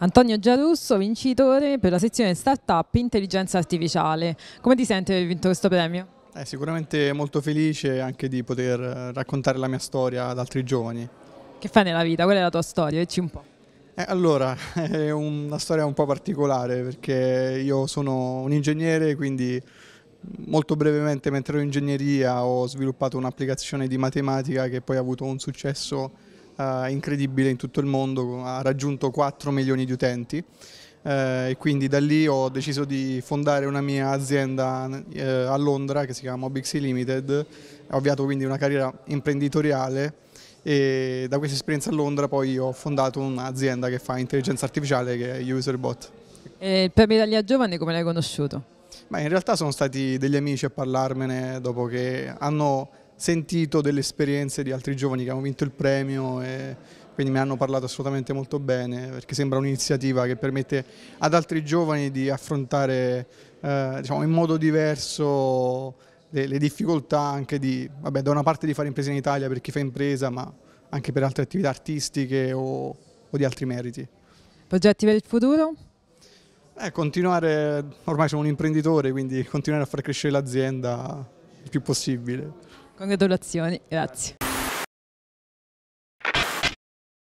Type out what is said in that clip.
Antonio Giarusso, vincitore per la sezione Startup Intelligenza Artificiale. Come ti senti aver vinto questo premio? Eh, sicuramente molto felice anche di poter eh, raccontare la mia storia ad altri giovani. Che fai nella vita? Qual è la tua storia? Dici un po'. Eh, allora, è una storia un po' particolare perché io sono un ingegnere, quindi mm, molto brevemente mentre ero in ingegneria ho sviluppato un'applicazione di matematica che poi ha avuto un successo eh, incredibile in tutto il mondo, ha raggiunto 4 milioni di utenti eh, e quindi da lì ho deciso di fondare una mia azienda eh, a Londra che si chiama Mobixi Limited, ho avviato quindi una carriera imprenditoriale e da questa esperienza a Londra poi ho fondato un'azienda che fa intelligenza artificiale che è Userbot. E il premio Italia Giovane come l'hai conosciuto? Ma in realtà sono stati degli amici a parlarmene dopo che hanno sentito delle esperienze di altri giovani che hanno vinto il premio e quindi mi hanno parlato assolutamente molto bene perché sembra un'iniziativa che permette ad altri giovani di affrontare eh, diciamo, in modo diverso le, le difficoltà anche di, vabbè, da una parte di fare impresa in Italia per chi fa impresa ma anche per altre attività artistiche o, o di altri meriti. Progetti per il futuro? Eh, continuare, ormai sono un imprenditore, quindi continuare a far crescere l'azienda il più possibile. Congratulazioni, grazie.